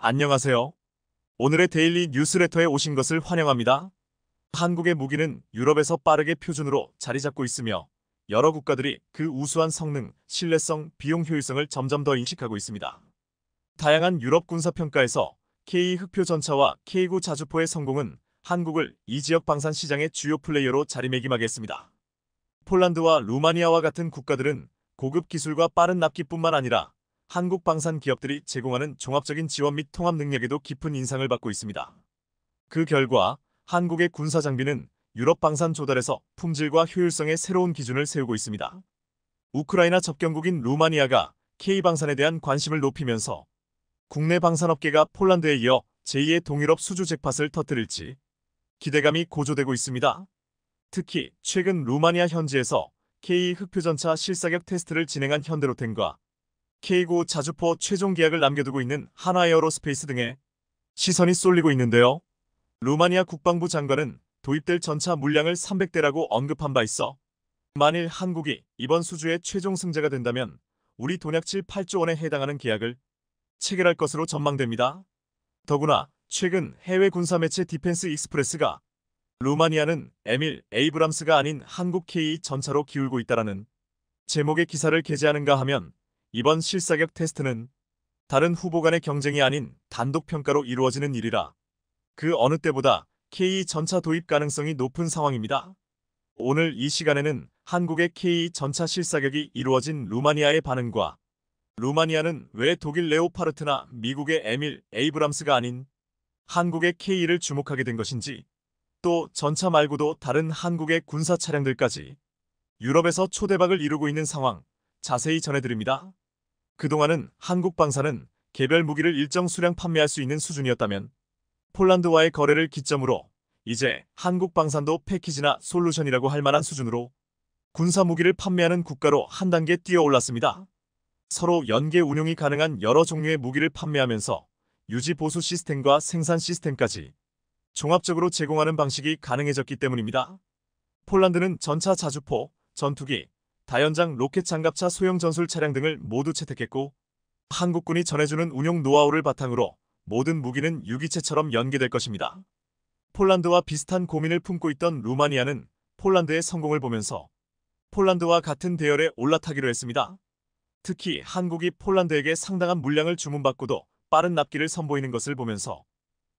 안녕하세요. 오늘의 데일리 뉴스레터에 오신 것을 환영합니다. 한국의 무기는 유럽에서 빠르게 표준으로 자리 잡고 있으며 여러 국가들이 그 우수한 성능, 신뢰성, 비용 효율성을 점점 더 인식하고 있습니다. 다양한 유럽 군사평가에서 K 흑표 전차와 K9 자주포의 성공은 한국을 이 지역 방산 시장의 주요 플레이어로 자리매김하게 했습니다. 폴란드와 루마니아와 같은 국가들은 고급 기술과 빠른 납기뿐만 아니라 한국 방산 기업들이 제공하는 종합적인 지원 및 통합 능력에도 깊은 인상을 받고 있습니다. 그 결과 한국의 군사 장비는 유럽 방산 조달에서 품질과 효율성의 새로운 기준을 세우고 있습니다. 우크라이나 접경국인 루마니아가 K방산에 대한 관심을 높이면서 국내 방산업계가 폴란드에 이어 제2의 동유럽 수주 잭팟을 터뜨릴지 기대감이 고조되고 있습니다. 특히 최근 루마니아 현지에서 K 흑표전차 실사격 테스트를 진행한 현대로텐과 K9 자주포 최종 계약을 남겨두고 있는 하나에어로스페이스 등에 시선이 쏠리고 있는데요. 루마니아 국방부 장관은 도입될 전차 물량을 300대라고 언급한 바 있어 만일 한국이 이번 수주의 최종 승자가 된다면 우리 돈약칠 8조 원에 해당하는 계약을 체결할 것으로 전망됩니다. 더구나 최근 해외 군사 매체 디펜스 익스프레스가 루마니아는 에밀 에이브람스가 아닌 한국 K2 전차로 기울고 있다라는 제목의 기사를 게재하는가 하면 이번 실사격 테스트는 다른 후보 간의 경쟁이 아닌 단독 평가로 이루어지는 일이라 그 어느 때보다 K 전차 도입 가능성이 높은 상황입니다. 오늘 이 시간에는 한국의 K 전차 실사격이 이루어진 루마니아의 반응과 루마니아는 왜 독일 레오파르트나 미국의 에밀 에이브람스가 아닌 한국의 K를 주목하게 된 것인지 또 전차 말고도 다른 한국의 군사 차량들까지 유럽에서 초대박을 이루고 있는 상황 자세히 전해드립니다. 그동안은 한국 방사는 개별 무기를 일정 수량 판매할 수 있는 수준이었다면 폴란드와의 거래를 기점으로 이제 한국 방산도 패키지나 솔루션이라고 할 만한 수준으로 군사 무기를 판매하는 국가로 한 단계 뛰어올랐습니다. 서로 연계 운용이 가능한 여러 종류의 무기를 판매하면서 유지 보수 시스템과 생산 시스템까지 종합적으로 제공하는 방식이 가능해졌기 때문입니다. 폴란드는 전차 자주포, 전투기, 다연장 로켓 장갑차 소형 전술 차량 등을 모두 채택했고 한국군이 전해주는 운용 노하우를 바탕으로 모든 무기는 유기체처럼 연계될 것입니다. 폴란드와 비슷한 고민을 품고 있던 루마니아는 폴란드의 성공을 보면서 폴란드와 같은 대열에 올라타기로 했습니다. 특히 한국이 폴란드에게 상당한 물량을 주문받고도 빠른 납기를 선보이는 것을 보면서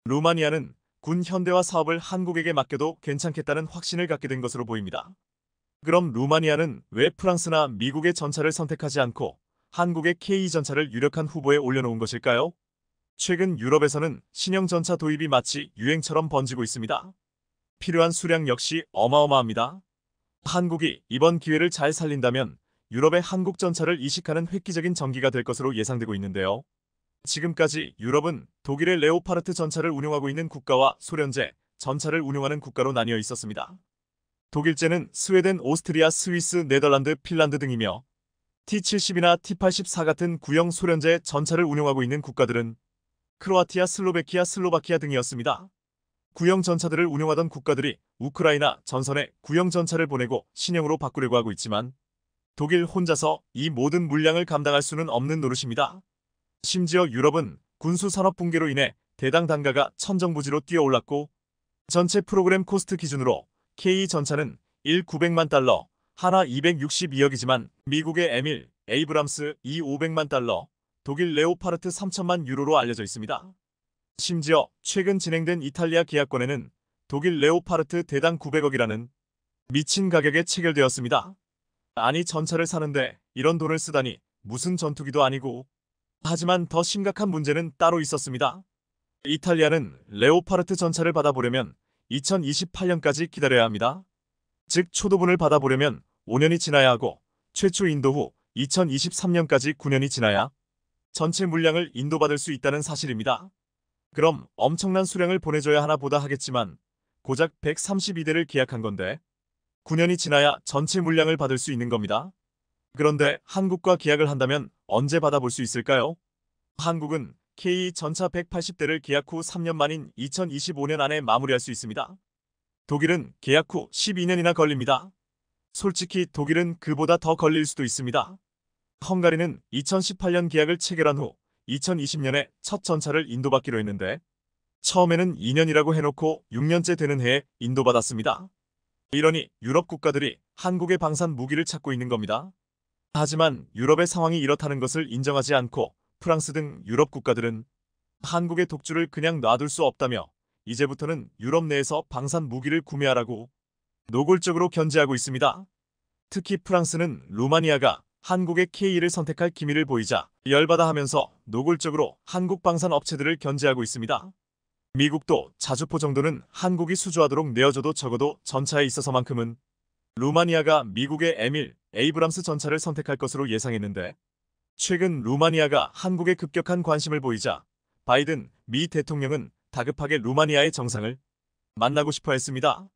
루마니아는 군 현대화 사업을 한국에게 맡겨도 괜찮겠다는 확신을 갖게 된 것으로 보입니다. 그럼 루마니아는 왜 프랑스나 미국의 전차를 선택하지 않고 한국의 K2전차를 유력한 후보에 올려놓은 것일까요? 최근 유럽에서는 신형 전차 도입이 마치 유행처럼 번지고 있습니다. 필요한 수량 역시 어마어마합니다. 한국이 이번 기회를 잘 살린다면 유럽의 한국 전차를 이식하는 획기적인 전기가 될 것으로 예상되고 있는데요. 지금까지 유럽은 독일의 레오파르트 전차를 운용하고 있는 국가와 소련제 전차를 운용하는 국가로 나뉘어 있었습니다. 독일제는 스웨덴, 오스트리아, 스위스, 네덜란드, 핀란드 등이며 T-70이나 T-84 같은 구형 소련제 전차를 운용하고 있는 국가들은 크로아티아, 슬로베키아, 슬로바키아 등이었습니다. 구형 전차들을 운용하던 국가들이 우크라이나 전선에 구형 전차를 보내고 신형으로 바꾸려고 하고 있지만 독일 혼자서 이 모든 물량을 감당할 수는 없는 노릇입니다. 심지어 유럽은 군수 산업 붕괴로 인해 대당 단가가 천정부지로 뛰어올랐고 전체 프로그램 코스트 기준으로 K 전차는 1 900만 달러, 하나 262억이지만 미국의 에밀, 에이브람스 2 500만 달러, 독일 레오파르트 3천만 유로로 알려져 있습니다. 심지어 최근 진행된 이탈리아 계약권에는 독일 레오파르트 대당 900억이라는 미친 가격에 체결되었습니다. 아니 전차를 사는데 이런 돈을 쓰다니 무슨 전투기도 아니고 하지만 더 심각한 문제는 따로 있었습니다. 이탈리아는 레오파르트 전차를 받아보려면 2028년까지 기다려야 합니다. 즉 초도분을 받아보려면 5년이 지나야 하고 최초 인도 후 2023년까지 9년이 지나야 전체 물량을 인도받을 수 있다는 사실입니다. 그럼 엄청난 수량을 보내줘야 하나 보다 하겠지만 고작 132대를 계약한 건데 9년이 지나야 전체 물량을 받을 수 있는 겁니다. 그런데 한국과 계약을 한다면 언제 받아볼 수 있을까요? 한국은 K 전차 180대를 계약 후 3년 만인 2025년 안에 마무리할 수 있습니다. 독일은 계약 후 12년이나 걸립니다. 솔직히 독일은 그보다 더 걸릴 수도 있습니다. 헝가리는 2018년 계약을 체결한 후 2020년에 첫 전차를 인도받기로 했는데 처음에는 2년이라고 해놓고 6년째 되는 해에 인도받았습니다. 이러니 유럽 국가들이 한국의 방산 무기를 찾고 있는 겁니다. 하지만 유럽의 상황이 이렇다는 것을 인정하지 않고 프랑스 등 유럽 국가들은 한국의 독주를 그냥 놔둘 수 없다며 이제부터는 유럽 내에서 방산 무기를 구매하라고 노골적으로 견제하고 있습니다. 특히 프랑스는 루마니아가 한국의 K를 2 선택할 기미를 보이자 열받아 하면서 노골적으로 한국 방산 업체들을 견제하고 있습니다. 미국도 자주포 정도는 한국이 수주하도록 내어줘도 적어도 전차에 있어서만큼은 루마니아가 미국의 에밀, 에이브람스 전차를 선택할 것으로 예상했는데 최근 루마니아가 한국에 급격한 관심을 보이자 바이든 미 대통령은 다급하게 루마니아의 정상을 만나고 싶어 했습니다.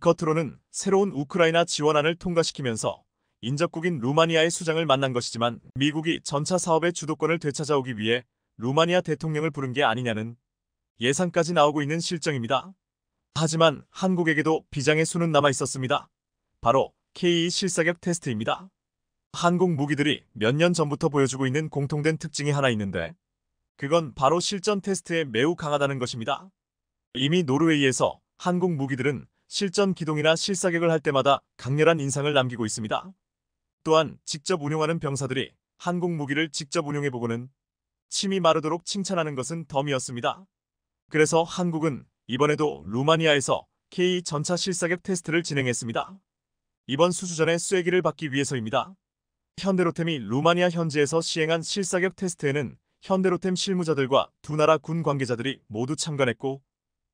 겉으로는 새로운 우크라이나 지원안을 통과시키면서 인접국인 루마니아의 수장을 만난 것이지만 미국이 전차 사업의 주도권을 되찾아오기 위해 루마니아 대통령을 부른 게 아니냐는 예상까지 나오고 있는 실정입니다. 하지만 한국에게도 비장의 수는 남아 있었습니다. 바로 k e 실사격 테스트입니다. 한국 무기들이 몇 년 전부터 보여주고 있는 공통된 특징이 하나 있는데 그건 바로 실전 테스트에 매우 강하다는 것입니다. 이미 노르웨이에서 한국 무기들은 실전 기동이나 실사격을 할 때마다 강렬한 인상을 남기고 있습니다. 또한 직접 운용하는 병사들이 한국 무기를 직접 운용해보고는 침이 마르도록 칭찬하는 것은 덤이었습니다. 그래서 한국은 이번에도 루마니아에서 K 전차 실사격 테스트를 진행했습니다. 이번 수수전의 쐐기를 받기 위해서입니다. 현대로템이 루마니아 현지에서 시행한 실사격 테스트에는 현대로템 실무자들과 두 나라 군 관계자들이 모두 참관했고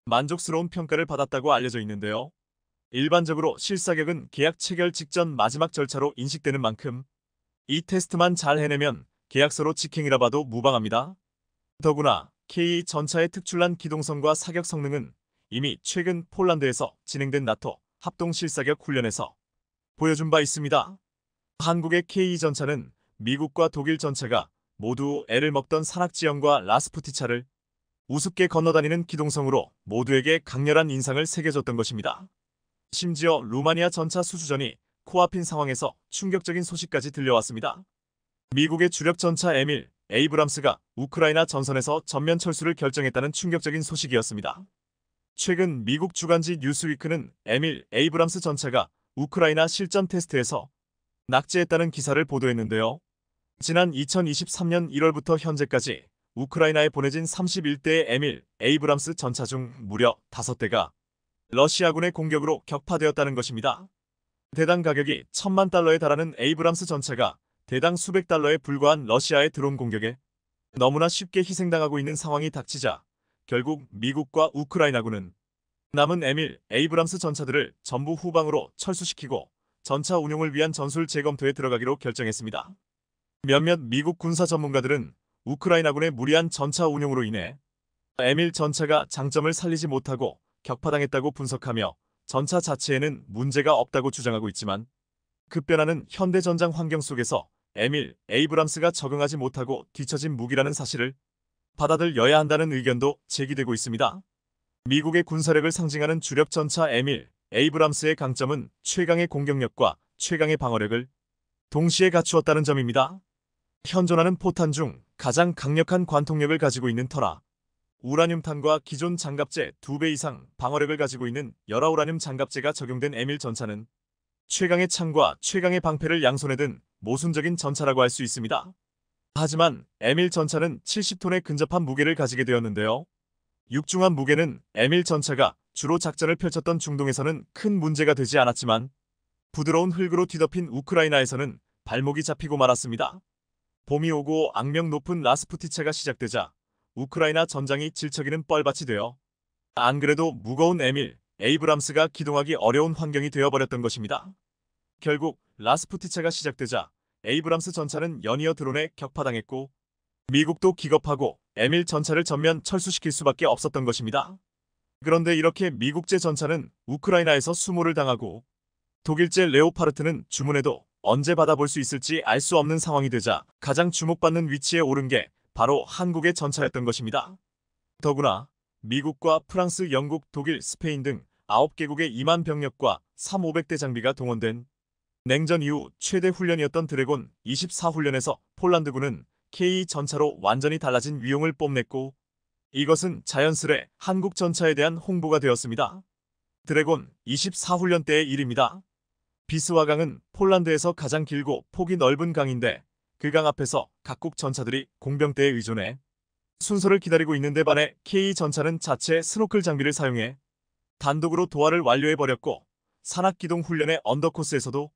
만족스러운 평가를 받았다고 알려져 있는데요. 일반적으로 실사격은 계약 체결 직전 마지막 절차로 인식되는 만큼 이 테스트만 잘 해내면 계약서로 직행이라 봐도 무방합니다. 더구나 K2 전차의 특출난 기동성과 사격 성능은 이미 최근 폴란드에서 진행된 나토 합동 실사격 훈련에서 보여준 바 있습니다. 한국의 K2전차는 미국과 독일 전차가 모두 애를 먹던 산악지형과 라스푸티차를 우습게 건너다니는 기동성으로 모두에게 강렬한 인상을 새겨줬던 것입니다. 심지어 루마니아 전차 수수전이 코앞인 상황에서 충격적인 소식까지 들려왔습니다. 미국의 주력 전차 에밀 에이브람스가 우크라이나 전선에서 전면 철수를 결정했다는 충격적인 소식이었습니다. 최근 미국 주간지 뉴스위크는 에밀 에이브람스 전차가 우크라이나 실전 테스트에서 낙지했다는 기사를 보도했는데요. 지난 2023년 1월부터 현재까지 우크라이나에 보내진 31대의 에밀, 에이브람스 전차 중 무려 5대가 러시아군의 공격으로 격파되었다는 것입니다. 대당 가격이 천만 달러에 달하는 에이브람스 전차가 대당 수백 달러에 불과한 러시아의 드론 공격에 너무나 쉽게 희생당하고 있는 상황이 닥치자 결국 미국과 우크라이나군은 남은 에밀, 에이브람스 전차들을 전부 후방으로 철수시키고 전차 운용을 위한 전술 재검토에 들어가기로 결정했습니다. 몇몇 미국 군사 전문가들은 우크라이나군의 무리한 전차 운용으로 인해 에밀 전차가 장점을 살리지 못하고 격파당했다고 분석하며 전차 자체에는 문제가 없다고 주장하고 있지만 급변하는 그 현대 전장 환경 속에서 에밀 에이브람스가 적응하지 못하고 뒤처진 무기라는 사실을 받아들여야 한다는 의견도 제기되고 있습니다. 미국의 군사력을 상징하는 주력 전차 에밀 에이브람스의 강점은 최강의 공격력과 최강의 방어력을 동시에 갖추었다는 점입니다. 현존하는 포탄 중 가장 강력한 관통력을 가지고 있는 터라 우라늄탄과 기존 장갑재 2배 이상 방어력을 가지고 있는 열아 우라늄 장갑재가 적용된 에밀 전차는 최강의 창과 최강의 방패를 양손에 든 모순적인 전차라고 할 수 있습니다. 하지만 에밀 전차는 70톤에 근접한 무게를 가지게 되었는데요. 육중한 무게는 에밀 전차가 주로 작전을 펼쳤던 중동에서는 큰 문제가 되지 않았지만 부드러운 흙으로 뒤덮인 우크라이나에서는 발목이 잡히고 말았습니다. 봄이 오고 악명 높은 라스푸티차가 시작되자 우크라이나 전장이 질척이는 뻘밭이 되어 안 그래도 무거운 에밀, 에이브람스가 기동하기 어려운 환경이 되어버렸던 것입니다. 결국 라스푸티차가 시작되자 에이브람스 전차는 연이어 드론에 격파당했고 미국도 기겁하고 에밀 전차를 전면 철수시킬 수밖에 없었던 것입니다. 그런데 이렇게 미국제 전차는 우크라이나에서 수모를 당하고 독일제 레오파르트는 주문해도 언제 받아볼 수 있을지 알 수 없는 상황이 되자 가장 주목받는 위치에 오른 게 바로 한국의 전차였던 것입니다. 더구나 미국과 프랑스, 영국, 독일, 스페인 등 9개국의 2만 병력과 3,500대 장비가 동원된 냉전 이후 최대 훈련이었던 드래곤 24훈련에서 폴란드군은 K2 전차로 완전히 달라진 위용을 뽐냈고 이것은 자연스레 한국 전차에 대한 홍보가 되었습니다. 드래곤 24훈련 때의 일입니다. 비스와 강은 폴란드에서 가장 길고 폭이 넓은 강인데 그 강 앞에서 각국 전차들이 공병대에 의존해 순서를 기다리고 있는데 반해 K 전차는 자체 스노클 장비를 사용해 단독으로 도하를 완료해버렸고 산악기동 훈련의 언더코스에서도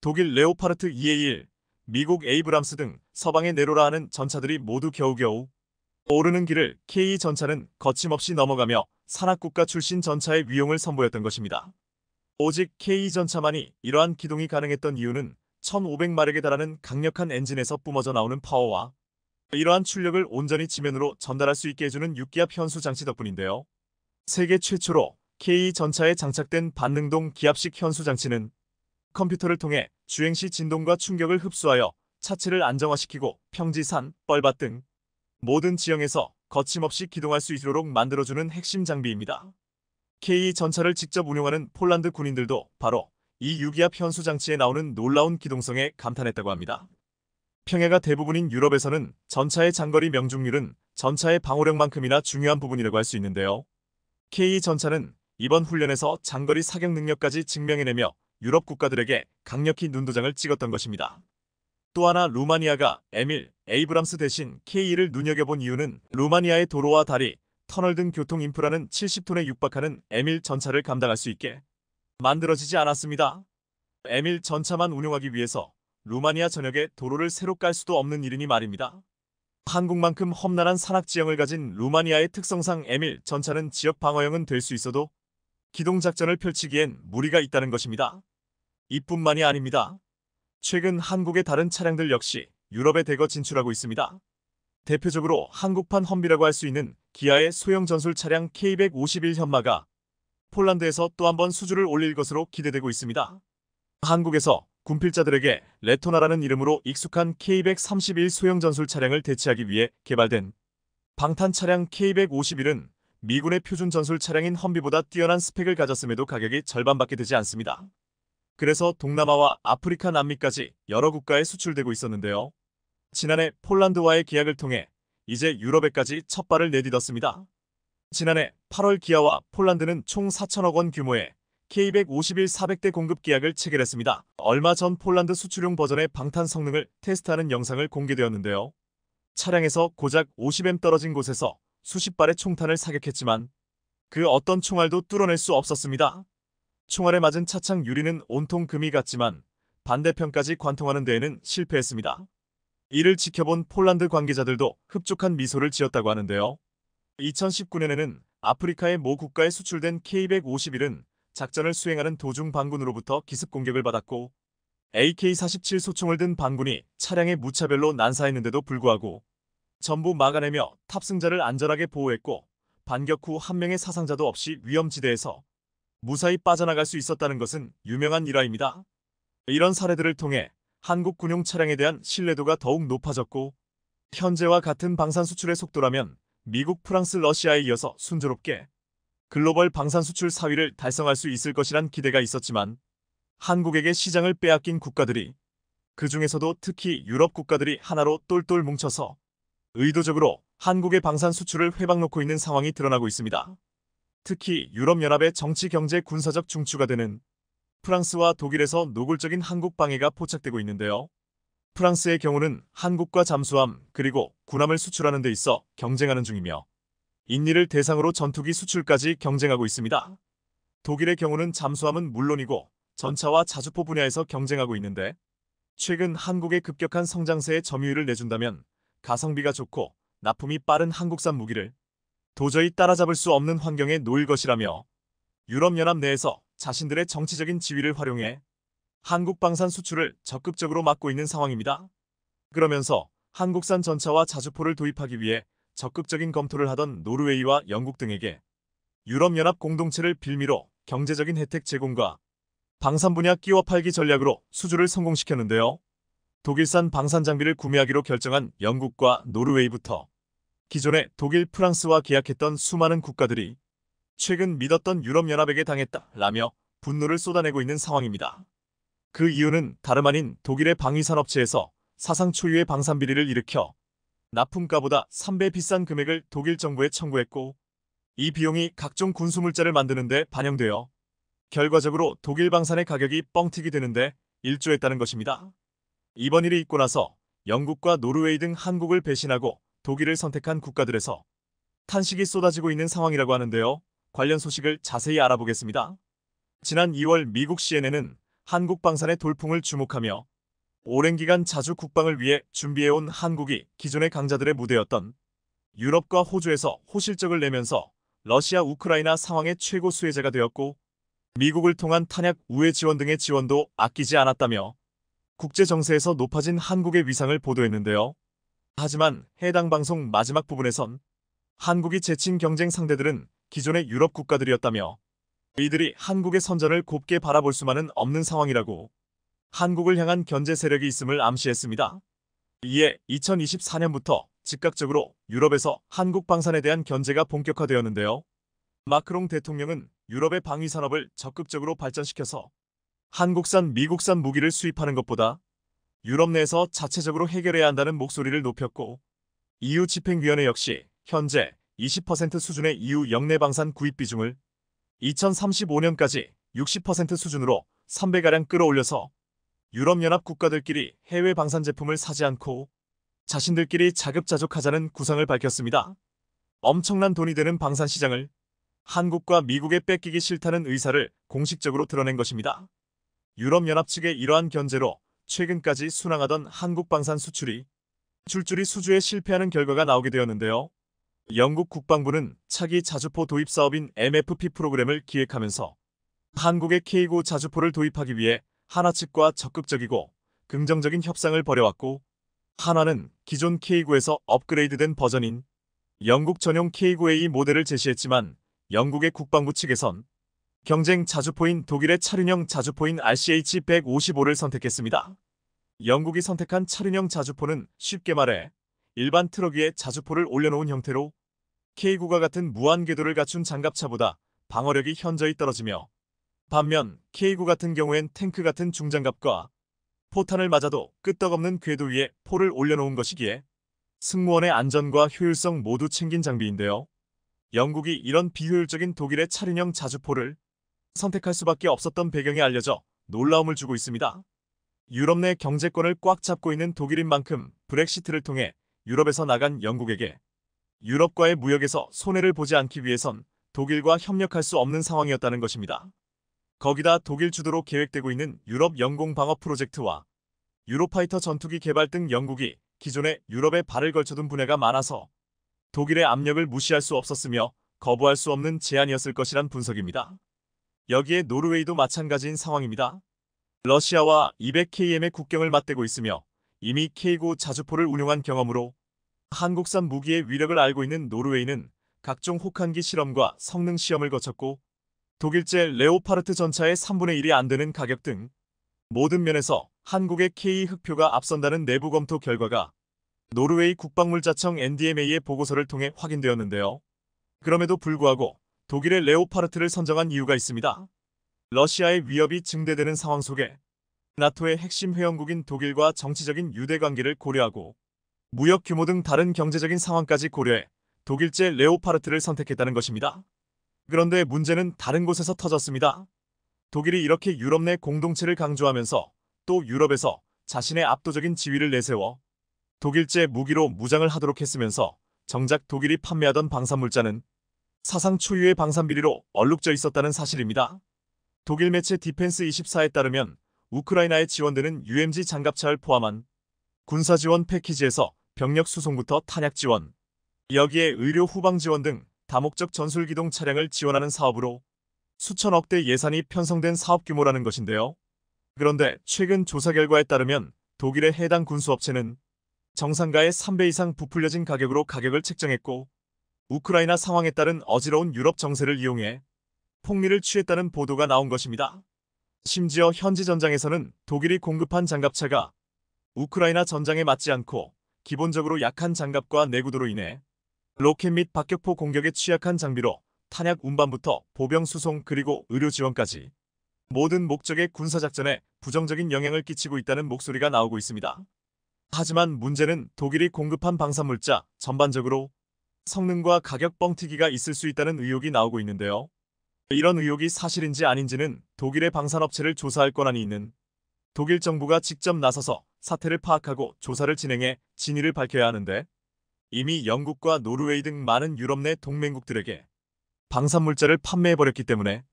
독일 레오파르트 2 a 1 미국 에이브람스 등 서방의 네로라 하는 전차들이 모두 겨우겨우 오르는 길을 K2전차는 거침없이 넘어가며 산악국가 출신 전차의 위용을 선보였던 것입니다. 오직 K2전차만이 이러한 기동이 가능했던 이유는 1500마력에 달하는 강력한 엔진에서 뿜어져 나오는 파워와 이러한 출력을 온전히 지면으로 전달할 수 있게 해주는 6기압 현수 장치 덕분인데요. 세계 최초로 K2전차에 장착된 반능동 기압식 현수 장치는 컴퓨터를 통해 주행 시 진동과 충격을 흡수하여 차체를 안정화시키고 평지산, 뻘밭 등 모든 지형에서 거침없이 기동할 수 있도록 만들어주는 핵심 장비입니다. K2전차를 직접 운용하는 폴란드 군인들도 바로 이 유기압 현수 장치에 나오는 놀라운 기동성에 감탄했다고 합니다. 평야가 대부분인 유럽에서는 전차의 장거리 명중률은 전차의 방호력만큼이나 중요한 부분이라고 할 수 있는데요. K2전차는 이번 훈련에서 장거리 사격 능력까지 증명해내며 유럽 국가들에게 강력히 눈도장을 찍었던 것입니다. 또 하나 루마니아가 에밀 에이브람스 대신 K2를 눈여겨본 이유는 루마니아의 도로와 다리, 터널 등 교통 인프라는 70톤에 육박하는 M1 전차를 감당할 수 있게 만들어지지 않았습니다. M1 전차만 운용하기 위해서 루마니아 전역에 도로를 새로 깔 수도 없는 일이니 말입니다. 한국만큼 험난한 산악지형을 가진 루마니아의 특성상 M1 전차는 지역 방어형은 될 수 있어도 기동작전을 펼치기엔 무리가 있다는 것입니다. 이뿐만이 아닙니다. 최근 한국의 다른 차량들 역시 유럽에 대거 진출하고 있습니다. 대표적으로 한국판 험비라고 할 수 있는 기아의 소형 전술 차량 K151 현마가 폴란드에서 또 한 번 수주를 올릴 것으로 기대되고 있습니다. 한국에서 군필자들에게 레토나라는 이름으로 익숙한 K131 소형 전술 차량을 대체하기 위해 개발된 방탄 차량 K151은 미군의 표준 전술 차량인 험비보다 뛰어난 스펙을 가졌음에도 가격이 절반밖에 되지 않습니다. 그래서 동남아와 아프리카 남미까지 여러 국가에 수출되고 있었는데요. 지난해 폴란드와의 계약을 통해 이제 유럽에까지 첫 발을 내딛었습니다. 지난해 8월 기아와 폴란드는 총 4천억 원 규모의 K151 400대 공급 계약을 체결했습니다. 얼마 전 폴란드 수출용 버전의 방탄 성능을 테스트하는 영상을 공개되었는데요. 차량에서 고작 50M 떨어진 곳에서 수십 발의 총탄을 사격했지만 그 어떤 총알도 뚫어낼 수 없었습니다. 총알에 맞은 차창 유리는 온통 금이 갔지만 반대편까지 관통하는 데에는 실패했습니다. 이를 지켜본 폴란드 관계자들도 흡족한 미소를 지었다고 하는데요. 2019년에는 아프리카의 모 국가에 수출된 K-151은 작전을 수행하는 도중 반군으로부터 기습 공격을 받았고 AK-47 소총을 든 반군이 차량에 무차별로 난사했는데도 불구하고 전부 막아내며 탑승자를 안전하게 보호했고 반격 후 한 명의 사상자도 없이 위험지대에서 무사히 빠져나갈 수 있었다는 것은 유명한 일화입니다. 이런 사례들을 통해 한국 군용 차량에 대한 신뢰도가 더욱 높아졌고 현재와 같은 방산 수출의 속도라면 미국, 프랑스, 러시아에 이어서 순조롭게 글로벌 방산 수출 4위를 달성할 수 있을 것이란 기대가 있었지만 한국에게 시장을 빼앗긴 국가들이 그 중에서도 특히 유럽 국가들이 하나로 똘똘 뭉쳐서 의도적으로 한국의 방산 수출을 회방놓고 있는 상황이 드러나고 있습니다. 특히 유럽연합의 정치, 경제, 군사적 중추가 되는 프랑스와 독일에서 노골적인 한국 방해가 포착되고 있는데요. 프랑스의 경우는 한국과 잠수함 그리고 군함을 수출하는 데 있어 경쟁하는 중이며 인니를 대상으로 전투기 수출까지 경쟁하고 있습니다. 독일의 경우는 잠수함은 물론이고 전차와 자주포 분야에서 경쟁하고 있는데 최근 한국의 급격한 성장세에 점유율을 내준다면 가성비가 좋고 납품이 빠른 한국산 무기를 도저히 따라잡을 수 없는 환경에 놓일 것이라며 유럽연합 내에서 자신들의 정치적인 지위를 활용해 한국 방산 수출을 적극적으로 막고 있는 상황입니다. 그러면서 한국산 전차와 자주포를 도입하기 위해 적극적인 검토를 하던 노르웨이와 영국 등에게 유럽연합 공동체를 빌미로 경제적인 혜택 제공과 방산 분야 끼워 팔기 전략으로 수주를 성공시켰는데요. 독일산 방산 장비를 구매하기로 결정한 영국과 노르웨이부터 기존에 독일, 프랑스와 계약했던 수많은 국가들이 최근 믿었던 유럽연합에게 당했다 라며 분노를 쏟아내고 있는 상황입니다. 그 이유는 다름 아닌 독일의 방위산업체에서 사상 초유의 방산비리를 일으켜 납품가보다 3배 비싼 금액을 독일 정부에 청구했고 이 비용이 각종 군수물자를 만드는데 반영되어 결과적으로 독일 방산의 가격이 뻥튀기 되는데 일조했다는 것입니다. 이번 일이 있고 나서 영국과 노르웨이 등 한국을 배신하고 독일을 선택한 국가들에서 탄식이 쏟아지고 있는 상황이라고 하는데요. 관련 소식을 자세히 알아보겠습니다. 지난 2월 미국 CNN은 한국 방산의 돌풍을 주목하며 오랜 기간 자주 국방을 위해 준비해온 한국이 기존의 강자들의 무대였던 유럽과 호주에서 호실적을 내면서 러시아 우크라이나 상황의 최고 수혜자가 되었고 미국을 통한 탄약 우회 지원 등의 지원도 아끼지 않았다며 국제 정세에서 높아진 한국의 위상을 보도했는데요. 하지만 해당 방송 마지막 부분에선 한국이 제친 경쟁 상대들은 기존의 유럽 국가들이었다며 이들이 한국의 선전을 곱게 바라볼 수만은 없는 상황이라고 한국을 향한 견제 세력이 있음을 암시했습니다. 이에 2024년부터 즉각적으로 유럽에서 한국 방산에 대한 견제가 본격화되었는데요. 마크롱 대통령은 유럽의 방위 산업을 적극적으로 발전시켜서 한국산, 미국산 무기를 수입하는 것보다 유럽 내에서 자체적으로 해결해야 한다는 목소리를 높였고 EU 집행위원회 역시 현재 20% 수준의 EU 역내 방산 구입 비중을 2035년까지 60% 수준으로 3배가량 끌어올려서 유럽연합 국가들끼리 해외 방산 제품을 사지 않고 자신들끼리 자급자족하자는 구상을 밝혔습니다. 엄청난 돈이 되는 방산 시장을 한국과 미국에 뺏기기 싫다는 의사를 공식적으로 드러낸 것입니다. 유럽연합 측의 이러한 견제로 최근까지 순항하던 한국 방산 수출이 줄줄이 수주에 실패하는 결과가 나오게 되었는데요. 영국 국방부는 차기 자주포 도입 사업인 MFP 프로그램을 기획하면서 한국의 K9 자주포를 도입하기 위해 하나 측과 적극적이고 긍정적인 협상을 벌여왔고 하나는 기존 K9에서 업그레이드된 버전인 영국 전용 K9A 모델을 제시했지만 영국의 국방부 측에선 경쟁 자주포인 독일의 차륜형 자주포인 RCH-155를 선택했습니다. 영국이 선택한 차륜형 자주포는 쉽게 말해 일반 트럭 위에 자주포를 올려놓은 형태로 K9과 같은 무한궤도를 갖춘 장갑차보다 방어력이 현저히 떨어지며 반면 K9 같은 경우엔 탱크 같은 중장갑과 포탄을 맞아도 끄떡없는 궤도 위에 포를 올려놓은 것이기에 승무원의 안전과 효율성 모두 챙긴 장비인데요. 영국이 이런 비효율적인 독일의 차륜형 자주포를 선택할 수밖에 없었던 배경이 알려져 놀라움을 주고 있습니다. 유럽 내 경제권을 꽉 잡고 있는 독일인 만큼 브렉시트를 통해 유럽에서 나간 영국에게 유럽과의 무역에서 손해를 보지 않기 위해선 독일과 협력할 수 없는 상황이었다는 것입니다. 거기다 독일 주도로 계획되고 있는 유럽 영공 방어 프로젝트와 유로파이터 전투기 개발 등 영국이 기존에 유럽에 발을 걸쳐둔 분야가 많아서 독일의 압력을 무시할 수 없었으며 거부할 수 없는 제안이었을 것이란 분석입니다. 여기에 노르웨이도 마찬가지인 상황입니다. 러시아와 200km의 국경을 맞대고 있으며 이미 K9 자주포를 운용한 경험으로 한국산 무기의 위력을 알고 있는 노르웨이는 각종 혹한기 실험과 성능 시험을 거쳤고 독일제 레오파르트 전차의 3분의 1이 안 되는 가격 등 모든 면에서 한국의 K 흑표가 앞선다는 내부 검토 결과가 노르웨이 국방물자청 NDMA의 보고서를 통해 확인되었는데요. 그럼에도 불구하고 독일의 레오파르트를 선정한 이유가 있습니다. 러시아의 위협이 증대되는 상황 속에 나토의 핵심 회원국인 독일과 정치적인 유대관계를 고려하고 무역 규모 등 다른 경제적인 상황까지 고려해 독일제 레오파르트를 선택했다는 것입니다. 그런데 문제는 다른 곳에서 터졌습니다. 독일이 이렇게 유럽 내 공동체를 강조하면서 또 유럽에서 자신의 압도적인 지위를 내세워 독일제 무기로 무장을 하도록 했으면서 정작 독일이 판매하던 방산물자는 사상 초유의 방산비리로 얼룩져 있었다는 사실입니다. 독일 매체 디펜스24에 따르면 우크라이나에 지원되는 UMG 장갑차를 포함한 군사 지원 패키지에서 병력 수송부터 탄약 지원, 여기에 의료 후방 지원 등 다목적 전술 기동 차량을 지원하는 사업으로 수천억대 예산이 편성된 사업 규모라는 것인데요. 그런데 최근 조사 결과에 따르면 독일의 해당 군수업체는 정상가의 3배 이상 부풀려진 가격으로 가격을 책정했고 우크라이나 상황에 따른 어지러운 유럽 정세를 이용해 폭리를 취했다는 보도가 나온 것입니다. 심지어 현지 전장에서는 독일이 공급한 장갑차가 우크라이나 전장에 맞지 않고 기본적으로 약한 장갑과 내구도로 인해 로켓 및 박격포 공격에 취약한 장비로 탄약 운반부터 보병 수송 그리고 의료 지원까지 모든 목적의 군사작전에 부정적인 영향을 끼치고 있다는 목소리가 나오고 있습니다. 하지만 문제는 독일이 공급한 방산물자 전반적으로 성능과 가격 뻥튀기가 있을 수 있다는 의혹이 나오고 있는데요. 이런 의혹이 사실인지 아닌지는 독일의 방산업체를 조사할 권한이 있는 독일 정부가 직접 나서서 사태를 파악하고 조사를 진행해 진위를 밝혀야 하는데 이미 영국과 노르웨이 등 많은 유럽 내 동맹국들에게 방산물자를 판매해버렸기 때문에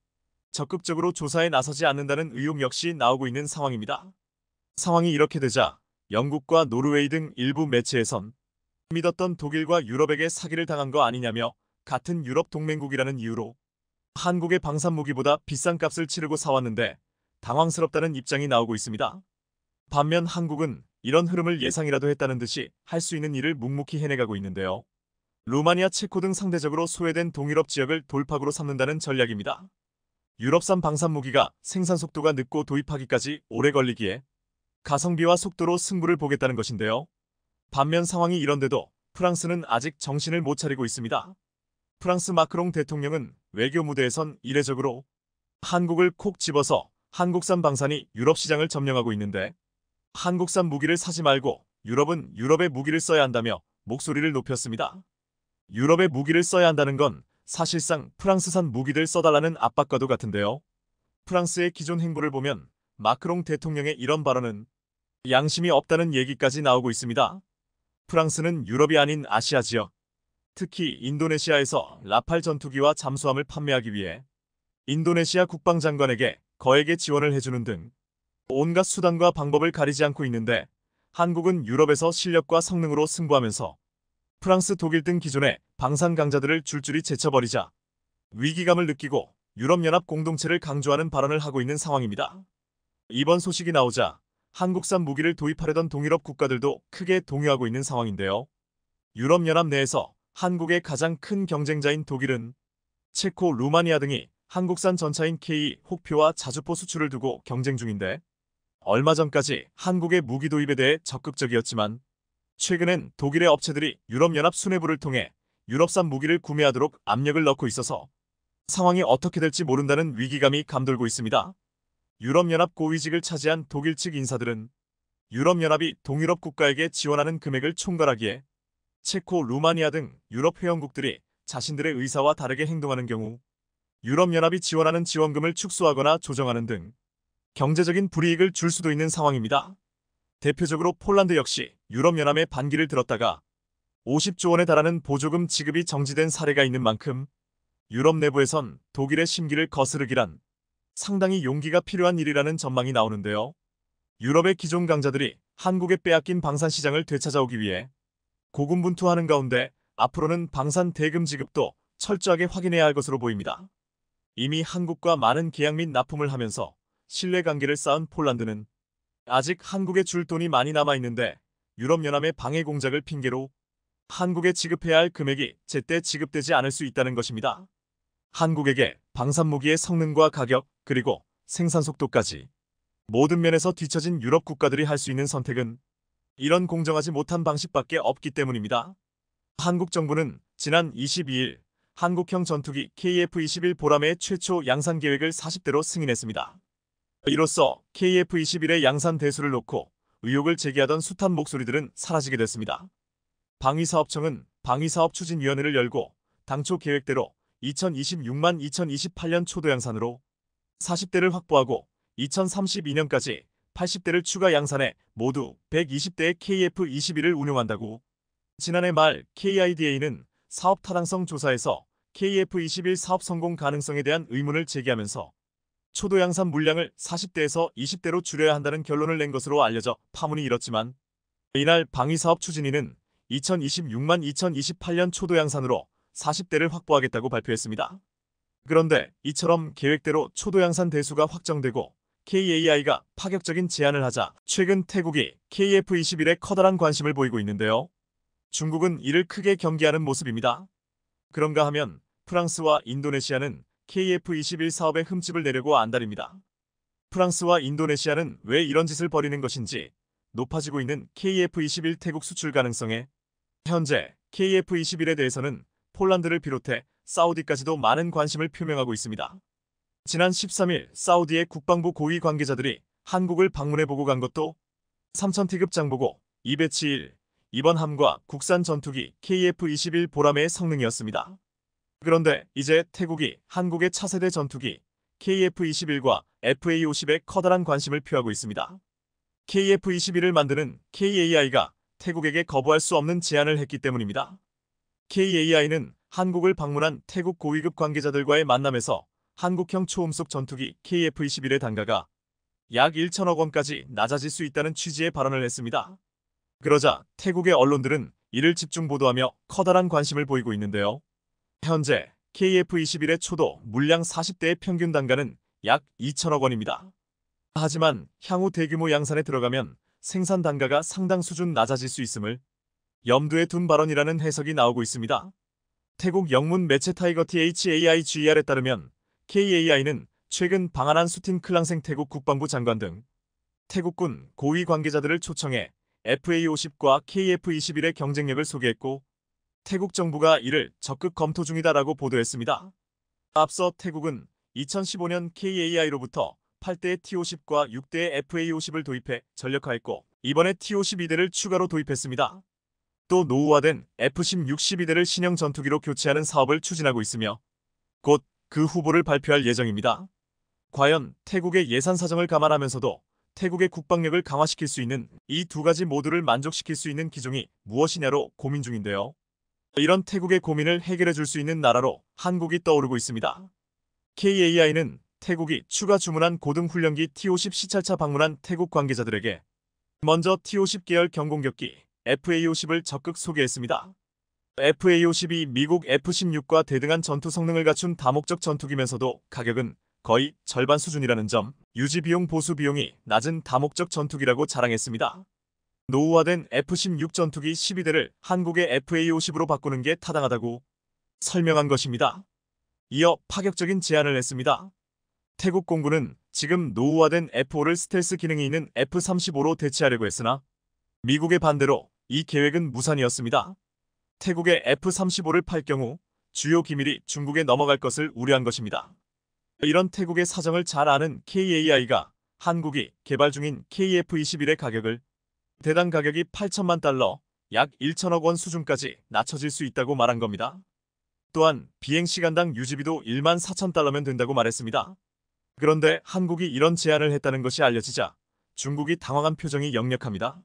적극적으로 조사에 나서지 않는다는 의혹 역시 나오고 있는 상황입니다. 상황이 이렇게 되자 영국과 노르웨이 등 일부 매체에선 믿었던 독일과 유럽에게 사기를 당한 거 아니냐며 같은 유럽 동맹국이라는 이유로 한국의 방산무기보다 비싼 값을 치르고 사왔는데 당황스럽다는 입장이 나오고 있습니다. 반면 한국은 이런 흐름을 예상이라도 했다는 듯이 할 수 있는 일을 묵묵히 해내가고 있는데요. 루마니아, 체코 등 상대적으로 소외된 동유럽 지역을 돌파구로 삼는다는 전략입니다. 유럽산 방산무기가 생산 속도가 늦고 도입하기까지 오래 걸리기에 가성비와 속도로 승부를 보겠다는 것인데요. 반면 상황이 이런데도 프랑스는 아직 정신을 못 차리고 있습니다. 프랑스 마크롱 대통령은 외교 무대에선 이례적으로 한국을 콕 집어서 한국산 방산이 유럽 시장을 점령하고 있는데 한국산 무기를 사지 말고 유럽은 유럽의 무기를 써야 한다며 목소리를 높였습니다. 유럽의 무기를 써야 한다는 건 사실상 프랑스산 무기들 써달라는 압박과도 같은데요. 프랑스의 기존 행보를 보면 마크롱 대통령의 이런 발언은 양심이 없다는 얘기까지 나오고 있습니다. 프랑스는 유럽이 아닌 아시아 지역, 특히 인도네시아에서 라팔 전투기와 잠수함을 판매하기 위해 인도네시아 국방장관에게 거액의 지원을 해주는 등 온갖 수단과 방법을 가리지 않고 있는데 한국은 유럽에서 실력과 성능으로 승부하면서 프랑스, 독일 등 기존의 방산 강자들을 줄줄이 제쳐버리자 위기감을 느끼고 유럽연합 공동체를 강조하는 발언을 하고 있는 상황입니다. 이번 소식이 나오자 한국산 무기를 도입하려던 동유럽 국가들도 크게 동요하고 있는 상황인데요. 유럽연합 내에서 한국의 가장 큰 경쟁자인 독일은 체코, 루마니아 등이 한국산 전차인 K 혹표와 자주포 수출을 두고 경쟁 중인데 얼마 전까지 한국의 무기 도입에 대해 적극적이었지만 최근엔 독일의 업체들이 유럽연합 수뇌부를 통해 유럽산 무기를 구매하도록 압력을 넣고 있어서 상황이 어떻게 될지 모른다는 위기감이 감돌고 있습니다. 유럽연합 고위직을 차지한 독일 측 인사들은 유럽연합이 동유럽 국가에게 지원하는 금액을 총괄하기에 체코, 루마니아 등 유럽 회원국들이 자신들의 의사와 다르게 행동하는 경우 유럽연합이 지원하는 지원금을 축소하거나 조정하는 등 경제적인 불이익을 줄 수도 있는 상황입니다. 대표적으로 폴란드 역시 유럽연합의 반기를 들었다가 50조 원에 달하는 보조금 지급이 정지된 사례가 있는 만큼 유럽 내부에선 독일의 심기를 거스르기란 상당히 용기가 필요한 일이라는 전망이 나오는데요. 유럽의 기존 강자들이 한국에 빼앗긴 방산시장을 되찾아오기 위해 고군분투하는 가운데 앞으로는 방산 대금 지급도 철저하게 확인해야 할 것으로 보입니다. 이미 한국과 많은 계약 및 납품을 하면서 신뢰관계를 쌓은 폴란드는 아직 한국에 줄 돈이 많이 남아있는데 유럽연합의 방해 공작을 핑계로 한국에 지급해야 할 금액이 제때 지급되지 않을 수 있다는 것입니다. 한국에게 방산무기의 성능과 가격 그리고 생산 속도까지 모든 면에서 뒤처진 유럽 국가들이 할 수 있는 선택은 이런 공정하지 못한 방식밖에 없기 때문입니다. 한국 정부는 지난 22일 한국형 전투기 KF-21 보람의 최초 양산 계획을 40대로 승인했습니다. 이로써 KF-21의 양산 대수를 놓고 의혹을 제기하던 숱한 목소리들은 사라지게 됐습니다. 방위사업청은 방위사업 추진위원회를 열고 당초 계획대로 2026만 2028년 초도 양산으로 40대를 확보하고 2032년까지 80대를 추가 양산해 모두 120대의 KF-21을 운영한다고. 지난해 말 KIDA는 사업 타당성 조사에서 KF-21 사업 성공 가능성에 대한 의문을 제기하면서 초도 양산 물량을 40대에서 20대로 줄여야 한다는 결론을 낸 것으로 알려져 파문이 일었지만 이날 방위사업 추진위는 2026만 2028년 초도 양산으로 40대를 확보하겠다고 발표했습니다. 그런데 이처럼 계획대로 초도 양산 대수가 확정되고 KAI가 파격적인 제안을 하자 최근 태국이 KF-21에 커다란 관심을 보이고 있는데요. 중국은 이를 크게 경계하는 모습입니다. 그런가 하면 프랑스와 인도네시아는 KF-21 사업에 흠집을 내려고 안달입니다. 프랑스와 인도네시아는 왜 이런 짓을 벌이는 것인지 높아지고 있는 KF-21 태국 수출 가능성에 현재 KF-21에 대해서는 폴란드를 비롯해 사우디까지도 많은 관심을 표명하고 있습니다. 지난 13일 사우디의 국방부 고위 관계자들이 한국을 방문해보고 간 것도 3천티급 장보고 2배치 1 이번 함과 국산 전투기 KF-21 보람의 성능이었습니다. 그런데 이제 태국이 한국의 차세대 전투기 KF-21과 FA-50에 커다란 관심을 표하고 있습니다. KF-21을 만드는 KAI가 태국에게 거부할 수 없는 제안을 했기 때문입니다. KAI는 한국을 방문한 태국 고위급 관계자들과의 만남에서 한국형 초음속 전투기 KF-21의 단가가 약 1천억 원까지 낮아질 수 있다는 취지의 발언을 했습니다. 그러자 태국의 언론들은 이를 집중 보도하며 커다란 관심을 보이고 있는데요. 현재 KF-21의 초도 물량 40대의 평균 단가는 약 2천억 원입니다. 하지만 향후 대규모 양산에 들어가면 생산 단가가 상당 수준 낮아질 수 있음을 염두에 둔 발언이라는 해석이 나오고 있습니다. 태국 영문 매체 타이거 THAIGR에 따르면 KAI는 최근 방한한 수틴 클랑생 태국 국방부 장관 등 태국군 고위 관계자들을 초청해 FA50과 KF21의 경쟁력을 소개했고 태국 정부가 이를 적극 검토 중이다라고 보도했습니다. 앞서 태국은 2015년 KAI로부터 8대의 T50과 6대의 FA50을 도입해 전력화했고 이번에 T52대를 추가로 도입했습니다. 또 노후화된 F-16 12대를 신형 전투기로 교체하는 사업을 추진하고 있으며 곧그 후보를 발표할 예정입니다. 과연 태국의 예산 사정을 감안하면서도 태국의 국방력을 강화시킬 수 있는 이 두 가지 모두를 만족시킬 수 있는 기종이 무엇이냐로 고민 중인데요. 이런 태국의 고민을 해결해 줄 수 있는 나라로 한국이 떠오르고 있습니다. KAI는 태국이 추가 주문한 고등훈련기 T-50 시찰차 방문한 태국 관계자들에게 먼저 T-50 계열 경공격기 FA-50을 적극 소개했습니다. FA-52 미국 F-16과 대등한 전투 성능을 갖춘 다목적 전투기면서도 가격은 거의 절반 수준이라는 점, 유지비용 보수비용이 낮은 다목적 전투기라고 자랑했습니다. 노후화된 F-16 전투기 12대를 한국의 FA-50으로 바꾸는 게 타당하다고 설명한 것입니다. 이어 파격적인 제안을 했습니다. 태국 공군은 지금 노후화된 F-5를 스텔스 기능이 있는 F-35로 대체하려고 했으나 미국의 반대로 이 계획은 무산이었습니다. 태국의 F-35를 팔 경우 주요 기밀이 중국에 넘어갈 것을 우려한 것입니다. 이런 태국의 사정을 잘 아는 KAI가 한국이 개발 중인 KF-21의 가격을 대당 가격이 8천만 달러, 약 1천억 원 수준까지 낮춰질 수 있다고 말한 겁니다. 또한 비행시간당 유지비도 1만 4천 달러면 된다고 말했습니다. 그런데 한국이 이런 제안을 했다는 것이 알려지자 중국이 당황한 표정이 역력합니다.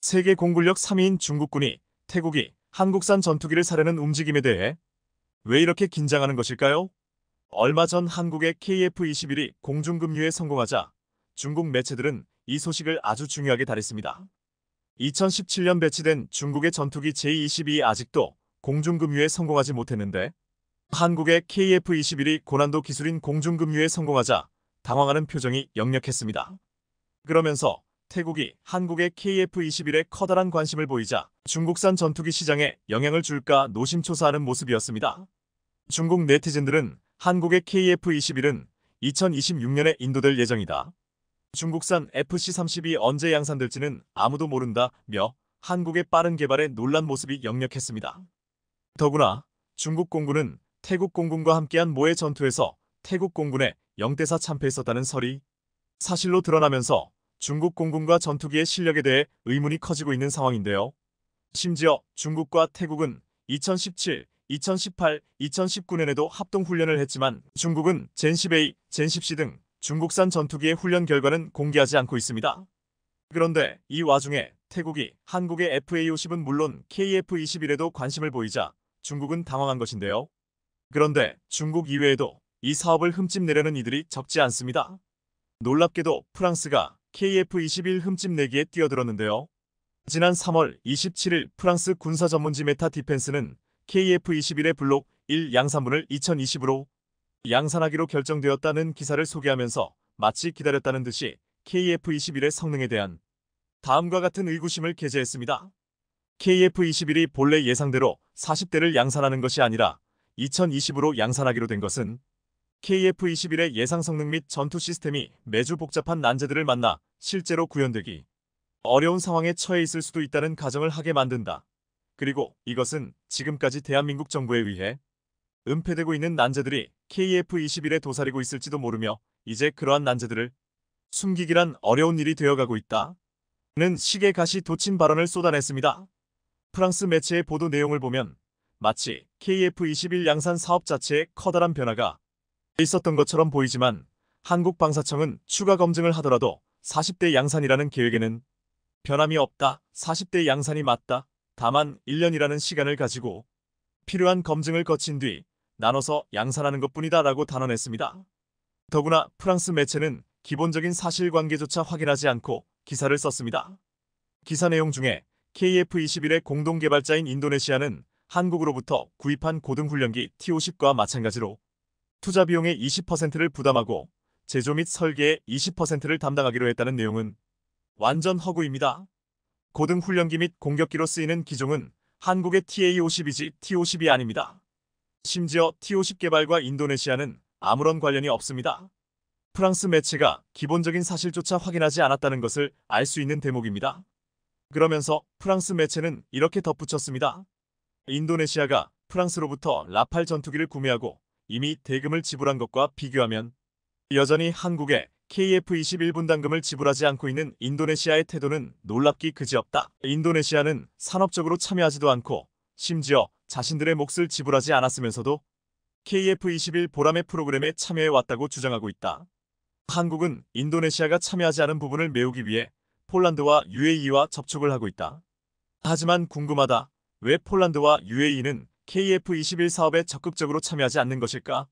세계 공군력 3위인 중국군이 태국이 한국산 전투기를 사려는 움직임에 대해 왜 이렇게 긴장하는 것일까요? 얼마 전 한국의 KF-21이 공중급류에 성공하자 중국 매체들은 이 소식을 아주 중요하게 다뤘습니다. 2017년 배치된 중국의 전투기 J-22이 아직도 공중급류에 성공하지 못했는데 한국의 KF-21이 고난도 기술인 공중급류에 성공하자 당황하는 표정이 역력했습니다. 그러면서 태국이 한국의 KF-21에 커다란 관심을 보이자 중국산 전투기 시장에 영향을 줄까 노심초사하는 모습이었습니다. 중국 네티즌들은 한국의 KF-21은 2026년에 인도될 예정이다. 중국산 FC-32 언제 양산될지는 아무도 모른다며 한국의 빠른 개발에 놀란 모습이 역력했습니다. 더구나 중국 공군은 태국 공군과 함께한 모의 전투에서 태국 공군의 0대4 참패했었다는 설이 사실로 드러나면서 중국 공군과 전투기의 실력에 대해 의문이 커지고 있는 상황인데요. 심지어 중국과 태국은 2017, 2018, 2019년에도 합동훈련을 했지만 중국은 젠10A, 젠10C 등 중국산 전투기의 훈련 결과는 공개하지 않고 있습니다. 그런데 이 와중에 태국이 한국의 FA-50은 물론 KF-21에도 관심을 보이자 중국은 당황한 것인데요. 그런데 중국 이외에도 이 사업을 흠집내려는 이들이 적지 않습니다. 놀랍게도 프랑스가 KF-21 흠집 내기에 뛰어들었는데요. 지난 3월 27일 프랑스 군사 전문지 메타 디펜스는 KF-21의 블록 1 양산분을 2020으로 양산하기로 결정되었다는 기사를 소개하면서 마치 기다렸다는 듯이 KF-21의 성능에 대한 다음과 같은 의구심을 게재했습니다. KF-21이 본래 예상대로 40대를 양산하는 것이 아니라 2020으로 양산하기로 된 것은 KF-21의 예상 성능 및 전투 시스템이 매주 복잡한 난제들을 만나 실제로 구현되기 어려운 상황에 처해 있을 수도 있다는 가정을 하게 만든다. 그리고 이것은 지금까지 대한민국 정부에 의해 은폐되고 있는 난제들이 KF-21에 도사리고 있을지도 모르며 이제 그러한 난제들을 숨기기란 어려운 일이 되어가고 있다. 는 시계 가시 도친 발언을 쏟아냈습니다. 프랑스 매체의 보도 내용을 보면 마치 KF-21 양산 사업 자체의 커다란 변화가 있었던 것처럼 보이지만 한국방사청은 추가 검증을 하더라도 40대 양산이라는 계획에는 변함이 없다. 40대 양산이 맞다. 다만 1년이라는 시간을 가지고 필요한 검증을 거친 뒤 나눠서 양산하는 것뿐이다 라고 단언했습니다. 더구나 프랑스 매체는 기본적인 사실관계조차 확인하지 않고 기사를 썼습니다. 기사 내용 중에 KF-21의 공동개발자인 인도네시아는 한국으로부터 구입한 고등훈련기 T-50과 마찬가지로 투자 비용의 20%를 부담하고 제조 및 설계의 20%를 담당하기로 했다는 내용은 완전 허구입니다. 고등훈련기 및 공격기로 쓰이는 기종은 한국의 TA-50이지 T-50이 아닙니다. 심지어 T-50 개발과 인도네시아는 아무런 관련이 없습니다. 프랑스 매체가 기본적인 사실조차 확인하지 않았다는 것을 알 수 있는 대목입니다. 그러면서 프랑스 매체는 이렇게 덧붙였습니다. 인도네시아가 프랑스로부터 라팔 전투기를 구매하고 이미 대금을 지불한 것과 비교하면 여전히 한국에 KF21 분담금을 지불하지 않고 있는 인도네시아의 태도는 놀랍기 그지없다. 인도네시아는 산업적으로 참여하지도 않고 심지어 자신들의 몫을 지불하지 않았으면서도 KF21 보람의 프로그램에 참여해 왔다고 주장하고 있다. 한국은 인도네시아가 참여하지 않은 부분을 메우기 위해 폴란드와 UAE와 접촉을 하고 있다. 하지만 궁금하다. 왜 폴란드와 UAE는 KF-21 사업에 적극적으로 참여하지 않는 것일까?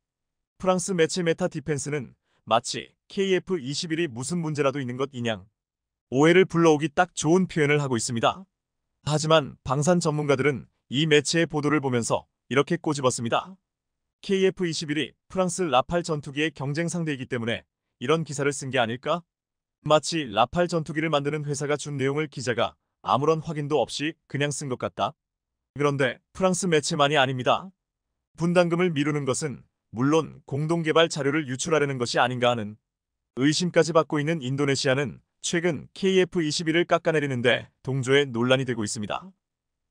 프랑스 매체 메타 디펜스는 마치 KF-21이 무슨 문제라도 있는 것 이냥 오해를 불러오기 딱 좋은 표현을 하고 있습니다. 하지만 방산 전문가들은 이 매체의 보도를 보면서 이렇게 꼬집었습니다. KF-21이 프랑스 라팔 전투기의 경쟁 상대이기 때문에 이런 기사를 쓴 게 아닐까? 마치 라팔 전투기를 만드는 회사가 준 내용을 기자가 아무런 확인도 없이 그냥 쓴 것 같다. 그런데 프랑스 매체만이 아닙니다. 분담금을 미루는 것은 물론 공동개발 자료를 유출하려는 것이 아닌가 하는 의심까지 받고 있는 인도네시아는 최근 KF-21을 깎아내리는데 동조에 논란이 되고 있습니다.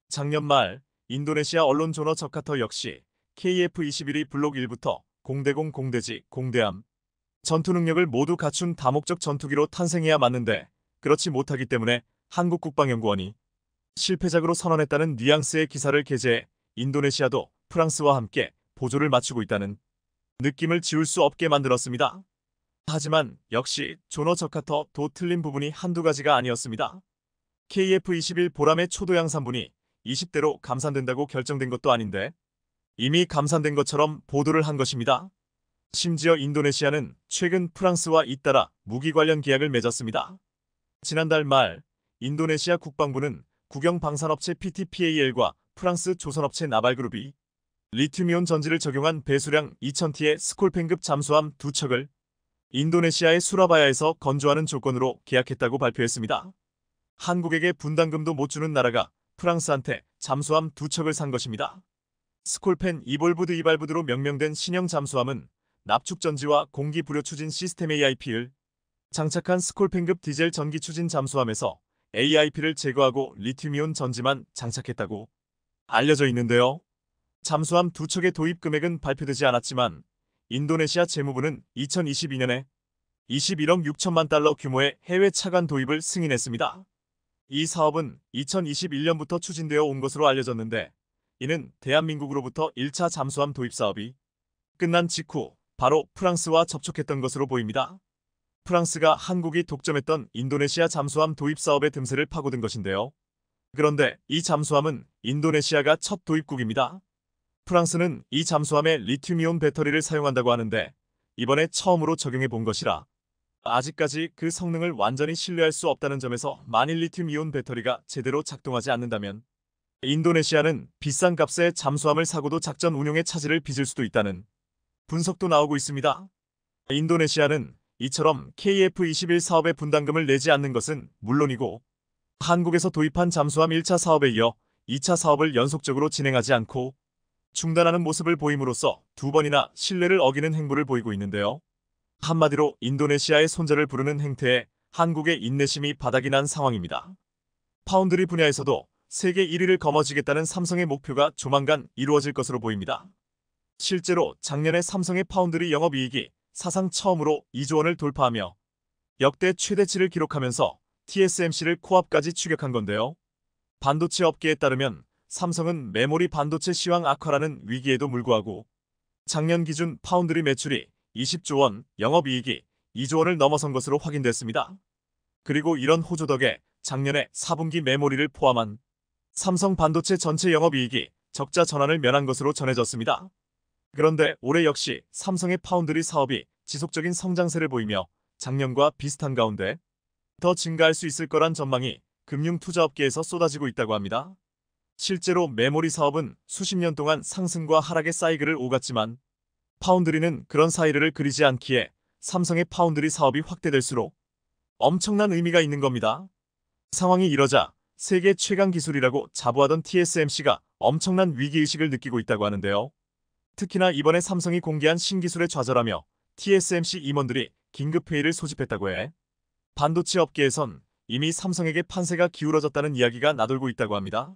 작년 말 인도네시아 언론 조너 저카터 역시 KF-21이 블록 1부터 공대공 공대지 공대함 전투 능력을 모두 갖춘 다목적 전투기로 탄생해야 맞는데 그렇지 못하기 때문에 한국국방연구원이 실패작으로 선언했다는 뉘앙스의 기사를 게재해 인도네시아도 프랑스와 함께 보조를 맞추고 있다는 느낌을 지울 수 없게 만들었습니다. 하지만 역시 조너 저카터도 틀린 부분이 한두 가지가 아니었습니다. KF-21 보람의 초도양산분이 20대로 감산된다고 결정된 것도 아닌데 이미 감산된 것처럼 보도를 한 것입니다. 심지어 인도네시아는 최근 프랑스와 잇따라 무기 관련 계약을 맺었습니다. 지난달 말 인도네시아 국방부는 국영방산업체 PTPAL과 프랑스 조선업체 나발그룹이 리튬이온 전지를 적용한 배수량 2000T의 스콜펜급 잠수함 두 척을 인도네시아의 수라바야에서 건조하는 조건으로 계약했다고 발표했습니다. 한국에게 분담금도 못 주는 나라가 프랑스한테 잠수함 두 척을 산 것입니다. 스콜펜 이볼브드 이발브드로 명명된 신형 잠수함은 납축전지와 공기불효 추진 시스템 AIP을 장착한 스콜펜급 디젤 전기 추진 잠수함에서 AIP를 제거하고 리튬이온 전지만 장착했다고 알려져 있는데요. 잠수함 두 척의 도입 금액은 발표되지 않았지만 인도네시아 재무부는 2022년에 21억 6천만 달러 규모의 해외 차관 도입을 승인했습니다. 이 사업은 2021년부터 추진되어 온 것으로 알려졌는데 이는 대한민국으로부터 1차 잠수함 도입 사업이 끝난 직후 바로 프랑스와 접촉했던 것으로 보입니다. 프랑스가 한국이 독점했던 인도네시아 잠수함 도입 사업의 틈새를 파고든 것인데요. 그런데 이 잠수함은 인도네시아가 첫 도입국입니다. 프랑스는 이 잠수함에 리튬이온 배터리를 사용한다고 하는데 이번에 처음으로 적용해 본 것이라 아직까지 그 성능을 완전히 신뢰할 수 없다는 점에서 만일 리튬이온 배터리가 제대로 작동하지 않는다면 인도네시아는 비싼 값에 잠수함을 사고도 작전 운용에 차질을 빚을 수도 있다는 분석도 나오고 있습니다. 인도네시아는 이처럼 KF21 사업에 분담금을 내지 않는 것은 물론이고 한국에서 도입한 잠수함 1차 사업에 이어 2차 사업을 연속적으로 진행하지 않고 중단하는 모습을 보임으로써 두 번이나 신뢰를 어기는 행보를 보이고 있는데요. 한마디로 인도네시아의 손자를 부르는 행태에 한국의 인내심이 바닥이 난 상황입니다. 파운드리 분야에서도 세계 1위를 거머쥐겠다는 삼성의 목표가 조만간 이루어질 것으로 보입니다. 실제로 작년에 삼성의 파운드리 영업이익이 사상 처음으로 2조 원을 돌파하며 역대 최대치를 기록하면서 TSMC를 코앞까지 추격한 건데요. 반도체 업계에 따르면 삼성은 메모리 반도체 시황 악화라는 위기에도 물구하고 작년 기준 파운드리 매출이 20조 원, 영업이익이 2조 원을 넘어선 것으로 확인됐습니다. 그리고 이런 호조 덕에 작년에 4분기 메모리를 포함한 삼성 반도체 전체 영업이익이 적자 전환을 면한 것으로 전해졌습니다. 그런데 올해 역시 삼성의 파운드리 사업이 지속적인 성장세를 보이며 작년과 비슷한 가운데 더 증가할 수 있을 거란 전망이 금융투자업계에서 쏟아지고 있다고 합니다. 실제로 메모리 사업은 수십 년 동안 상승과 하락의 사이클을 오갔지만 파운드리는 그런 사이를 그리지 않기에 삼성의 파운드리 사업이 확대될수록 엄청난 의미가 있는 겁니다. 상황이 이러자 세계 최강 기술이라고 자부하던 TSMC가 엄청난 위기의식을 느끼고 있다고 하는데요. 특히나 이번에 삼성이 공개한 신기술에 좌절하며 TSMC 임원들이 긴급회의를 소집했다고 해 반도체 업계에선 이미 삼성에게 판세가 기울어졌다는 이야기가 나돌고 있다고 합니다.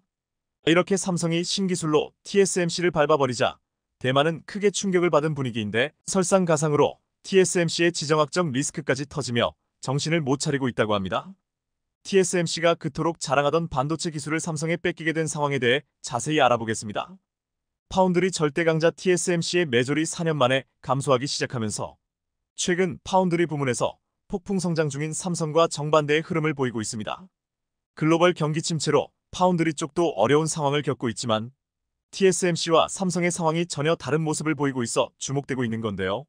이렇게 삼성이 신기술로 TSMC를 밟아버리자 대만은 크게 충격을 받은 분위기인데 설상가상으로 TSMC의 지정학적 리스크까지 터지며 정신을 못 차리고 있다고 합니다. TSMC가 그토록 자랑하던 반도체 기술을 삼성에 뺏기게 된 상황에 대해 자세히 알아보겠습니다. 파운드리 절대강자 TSMC의 매졸이 4년 만에 감소하기 시작하면서 최근 파운드리 부문에서 폭풍 성장 중인 삼성과 정반대의 흐름을 보이고 있습니다. 글로벌 경기 침체로 파운드리 쪽도 어려운 상황을 겪고 있지만 TSMC와 삼성의 상황이 전혀 다른 모습을 보이고 있어 주목되고 있는 건데요.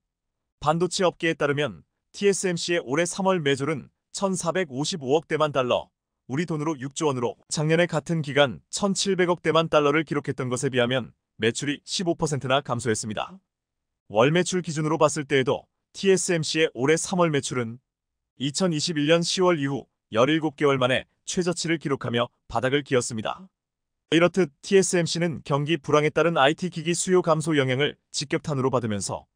반도체 업계에 따르면 TSMC의 올해 3월 매졸은 1,455억 대만 달러, 우리 돈으로 6조 원으로 작년에 같은 기간 1,700억 대만 달러를 기록했던 것에 비하면 매출이 15%나 감소했습니다. 월 매출 기준으로 봤을 때에도 TSMC의 올해 3월 매출은 2021년 10월 이후 17개월 만에 최저치를 기록하며 바닥을 기었습니다. 이렇듯 TSMC는 경기 불황에 따른 IT 기기 수요 감소 영향을 직격탄으로 받으면서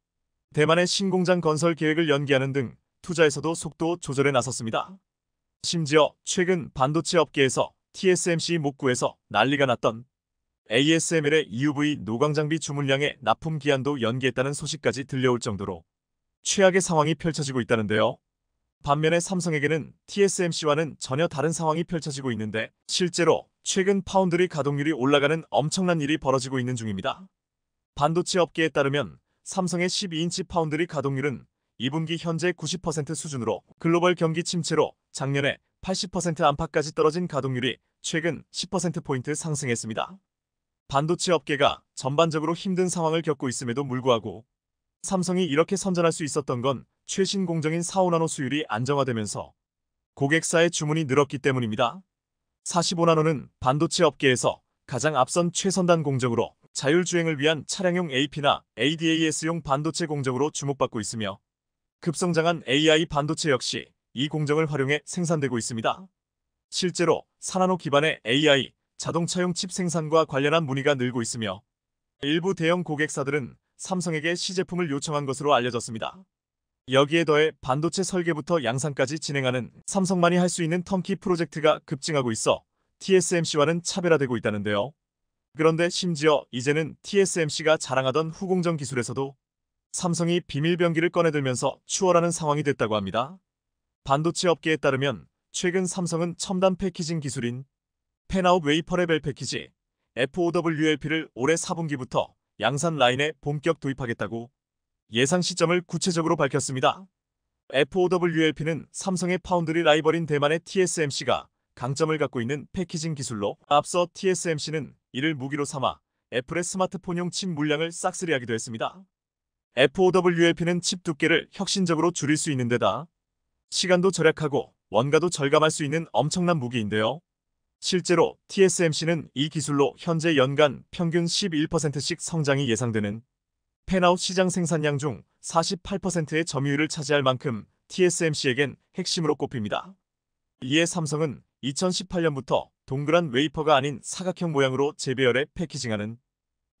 대만의 신공장 건설 계획을 연기하는 등 투자에서도 속도 조절에 나섰습니다. 심지어 최근 반도체 업계에서 TSMC 목구에서 난리가 났던 ASML의 EUV 노광장비 주물량의 납품 기한도 연기했다는 소식까지 들려올 정도로 최악의 상황이 펼쳐지고 있다는데요. 반면에 삼성에게는 TSMC와는 전혀 다른 상황이 펼쳐지고 있는데 실제로 최근 파운드리 가동률이 올라가는 엄청난 일이 벌어지고 있는 중입니다. 반도체 업계에 따르면 삼성의 12인치 파운드리 가동률은 2분기 현재 90% 수준으로 글로벌 경기 침체로 작년에 80% 안팎까지 떨어진 가동률이 최근 10%포인트 상승했습니다. 반도체 업계가 전반적으로 힘든 상황을 겪고 있음에도 불구하고 삼성이 이렇게 선전할 수 있었던 건 최신 공정인 4,5나노 수율이 안정화되면서 고객사의 주문이 늘었기 때문입니다. 45나노는 반도체 업계에서 가장 앞선 최선단 공정으로 자율주행을 위한 차량용 AP나 ADAS용 반도체 공정으로 주목받고 있으며 급성장한 AI 반도체 역시 이 공정을 활용해 생산되고 있습니다. 실제로 4나노 기반의 AI, 자동차용 칩 생산과 관련한 문의가 늘고 있으며 일부 대형 고객사들은 삼성에게 시제품을 요청한 것으로 알려졌습니다. 여기에 더해 반도체 설계부터 양산까지 진행하는 삼성만이 할 수 있는 턴키 프로젝트가 급증하고 있어 TSMC와는 차별화되고 있다는데요. 그런데 심지어 이제는 TSMC가 자랑하던 후공정 기술에서도 삼성이 비밀병기를 꺼내들면서 추월하는 상황이 됐다고 합니다. 반도체 업계에 따르면 최근 삼성은 첨단 패키징 기술인 펜아웃 웨이퍼 레벨 패키지 FOWLP를 올해 4분기부터 양산 라인에 본격 도입하겠다고 예상 시점을 구체적으로 밝혔습니다. FOWLP는 삼성의 파운드리 라이벌인 대만의 TSMC가 강점을 갖고 있는 패키징 기술로 앞서 TSMC는 이를 무기로 삼아 애플의 스마트폰용 칩 물량을 싹쓸이하기도 했습니다. FOWLP는 칩 두께를 혁신적으로 줄일 수 있는 데다 시간도 절약하고 원가도 절감할 수 있는 엄청난 무기인데요. 실제로 TSMC는 이 기술로 현재 연간 평균 11%씩 성장이 예상되는 팬아웃 시장 생산량 중 48%의 점유율을 차지할 만큼 TSMC에겐 핵심으로 꼽힙니다. 이에 삼성은 2018년부터 동그란 웨이퍼가 아닌 사각형 모양으로 재배열해 패키징하는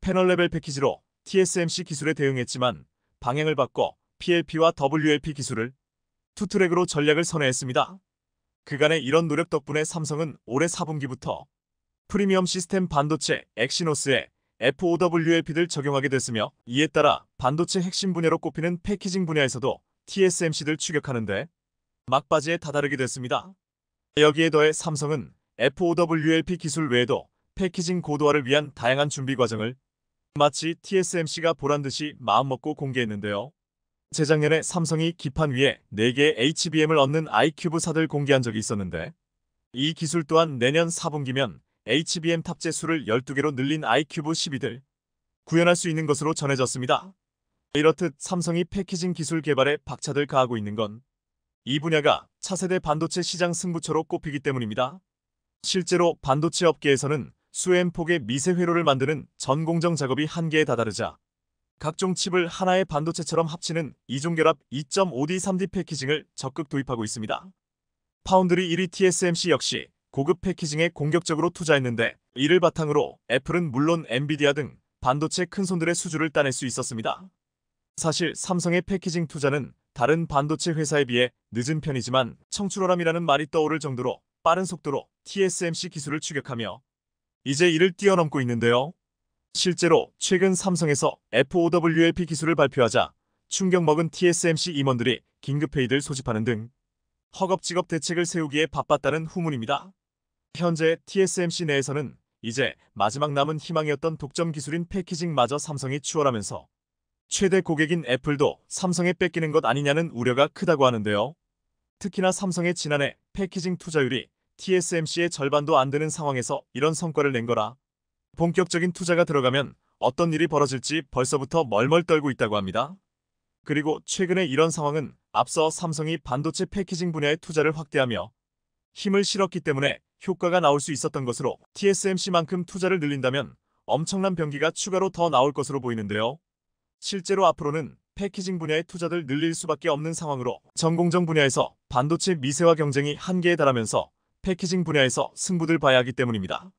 패널 레벨 패키지로 TSMC 기술에 대응했지만 방향을 바꿔 PLP와 WLP 기술을 투트랙으로 전략을 선회했습니다. 그간의 이런 노력 덕분에 삼성은 올해 4분기부터 프리미엄 시스템 반도체 엑시노스에 FOWLP를 적용하게 됐으며 이에 따라 반도체 핵심 분야로 꼽히는 패키징 분야에서도 TSMC를 추격하는데 막바지에 다다르게 됐습니다. 여기에 더해 삼성은 FOWLP 기술 외에도 패키징 고도화를 위한 다양한 준비 과정을 마치 TSMC가 보란듯이 마음먹고 공개했는데요. 재작년에 삼성이 기판 위에 4개의 HBM을 얻는 i큐브사들 공개한 적이 있었는데 이 기술 또한 내년 4분기면 HBM 탑재 수를 12개로 늘린 i큐브 12들 구현할 수 있는 것으로 전해졌습니다. 이렇듯 삼성이 패키징 기술 개발에 박차를 가하고 있는 건 이 분야가 차세대 반도체 시장 승부처로 꼽히기 때문입니다. 실제로 반도체 업계에서는 수엠 폭의 미세 회로를 만드는 전공정 작업이 한계에 다다르자 각종 칩을 하나의 반도체처럼 합치는 이종결합 2.5D 3D 패키징을 적극 도입하고 있습니다. 파운드리 1위 TSMC 역시 고급 패키징에 공격적으로 투자했는데 이를 바탕으로 애플은 물론 엔비디아 등 반도체 큰손들의 수주를 따낼 수 있었습니다. 사실 삼성의 패키징 투자는 다른 반도체 회사에 비해 늦은 편이지만 청출어람이라는 말이 떠오를 정도로 빠른 속도로 TSMC 기술을 추격하며 이제 이를 뛰어넘고 있는데요. 실제로 최근 삼성에서 FOWLP 기술을 발표하자 충격 먹은 TSMC 임원들이 긴급회의를 소집하는 등 허겁지겁 대책을 세우기에 바빴다는 후문입니다. 현재 TSMC 내에서는 이제 마지막 남은 희망이었던 독점 기술인 패키징마저 삼성이 추월하면서 최대 고객인 애플도 삼성에 뺏기는 것 아니냐는 우려가 크다고 하는데요. 특히나 삼성의 지난해 패키징 투자율이 TSMC의 절반도 안 되는 상황에서 이런 성과를 낸 거라 본격적인 투자가 들어가면 어떤 일이 벌어질지 벌써부터 멀멀 떨고 있다고 합니다. 그리고 최근에 이런 상황은 앞서 삼성이 반도체 패키징 분야에 투자를 확대하며 힘을 실었기 때문에 효과가 나올 수 있었던 것으로 TSMC만큼 투자를 늘린다면 엄청난 변기가 추가로 더 나올 것으로 보이는데요. 실제로 앞으로는 패키징 분야의 투자를 늘릴 수밖에 없는 상황으로 전공정 분야에서 반도체 미세화 경쟁이 한계에 달하면서 패키징 분야에서 승부들 봐야 하기 때문입니다.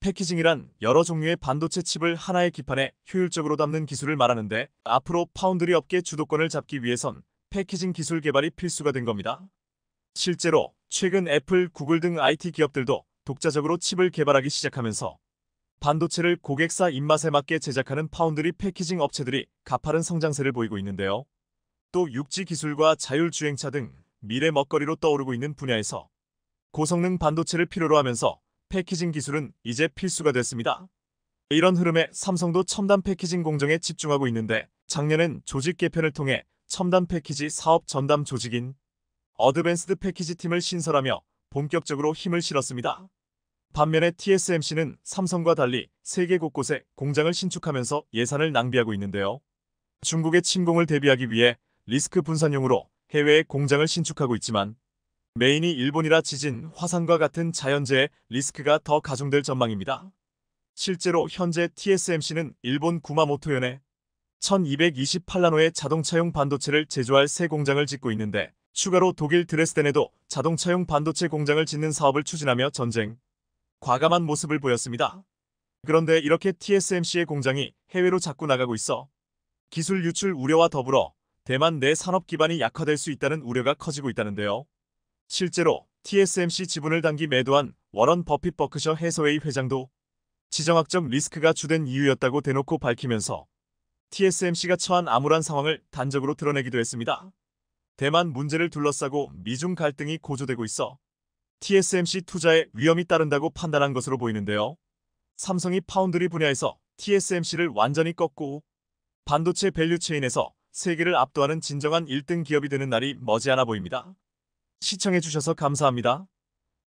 패키징이란 여러 종류의 반도체 칩을 하나의 기판에 효율적으로 담는 기술을 말하는데 앞으로 파운드리 업계 주도권을 잡기 위해선 패키징 기술 개발이 필수가 된 겁니다. 실제로 최근 애플, 구글 등 IT 기업들도 독자적으로 칩을 개발하기 시작하면서 반도체를 고객사 입맛에 맞게 제작하는 파운드리 패키징 업체들이 가파른 성장세를 보이고 있는데요. 또 육지 기술과 자율주행차 등 미래 먹거리로 떠오르고 있는 분야에서 고성능 반도체를 필요로 하면서 패키징 기술은 이제 필수가 됐습니다. 이런 흐름에 삼성도 첨단 패키징 공정에 집중하고 있는데 작년엔 조직 개편을 통해 첨단 패키지 사업 전담 조직인 어드밴스드 패키지 팀을 신설하며 본격적으로 힘을 실었습니다. 반면에 TSMC는 삼성과 달리 세계 곳곳에 공장을 신축하면서 예산을 낭비하고 있는데요. 중국의 침공을 대비하기 위해 리스크 분산용으로 해외에 공장을 신축하고 있지만 메인이 일본이라 지진, 화산과 같은 자연재해 리스크가 더 가중될 전망입니다. 실제로 현재 TSMC는 일본 구마모토현에 1228라노의 자동차용 반도체를 제조할 새 공장을 짓고 있는데 추가로 독일 드레스덴에도 자동차용 반도체 공장을 짓는 사업을 추진하며 전쟁, 과감한 모습을 보였습니다. 그런데 이렇게 TSMC의 공장이 해외로 자꾸 나가고 있어 기술 유출 우려와 더불어 대만 내 산업 기반이 약화될 수 있다는 우려가 커지고 있다는데요. 실제로 TSMC 지분을 당기 매도한 워런 버핏 버크셔 해서웨이 회장도 지정학적 리스크가 주된 이유였다고 대놓고 밝히면서 TSMC가 처한 암울한 상황을 단적으로 드러내기도 했습니다. 대만 문제를 둘러싸고 미중 갈등이 고조되고 있어 TSMC 투자에 위험이 따른다고 판단한 것으로 보이는데요. 삼성이 파운드리 분야에서 TSMC를 완전히 꺾고 반도체 밸류체인에서 세계를 압도하는 진정한 1등 기업이 되는 날이 머지않아 보입니다. 시청해주셔서 감사합니다.